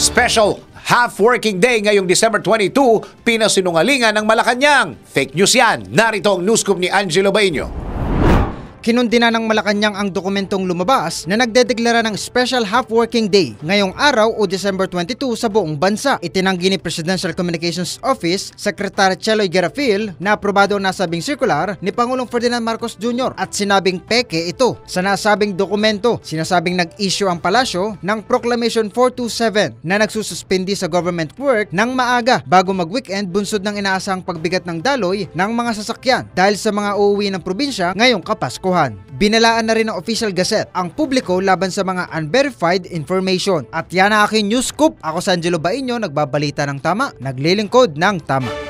Special half working day ngayong December 22, pinasinungalingan ng Malacanang. Fake news yan. Narito ang newscoop ni Angelo Bainio kinundina ng Malacanang ang dokumentong lumabas na nagdedeklara ng Special Half Working Day ngayong araw o December 22 sa buong bansa. Itinanggi ni Presidential Communications Office, Secretary Cheloy Garafil na aprobado ang nasabing circular ni Pangulong Ferdinand Marcos Jr. at sinabing peke ito. Sa nasabing dokumento, sinasabing nag-issue ang palasyo ng Proclamation 427 na nagsususpindi sa government work ng maaga bago mag-weekend bunsod ng inaasang pagbigat ng daloy ng mga sasakyan dahil sa mga uuwi ng probinsya ngayong Kapasko kalokohan. Binalaan na rin ng Official Gazette ang publiko laban sa mga unverified information. At yan ang aking news scoop. Ako si Angelo Bainyo, nagbabalita ng tama, naglilingkod ng tama.